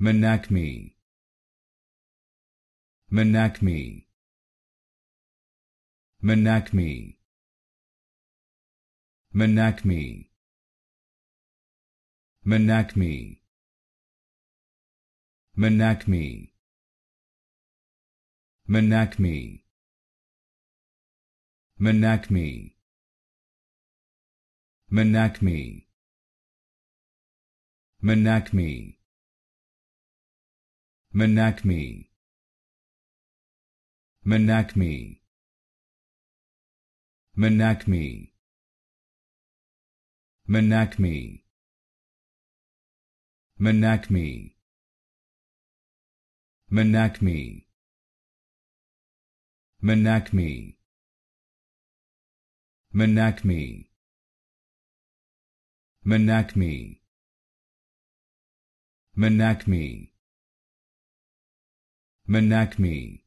Menachme. Menachme. Menachme. Menachme. Menachme. Menachme. Menachme. Menachme. Menachme. Menachme. Menachme. Menachme. Menachme. Menachme. Menachme. Menachme. Menachme. Menachme. Menachme. Menachme. Menachme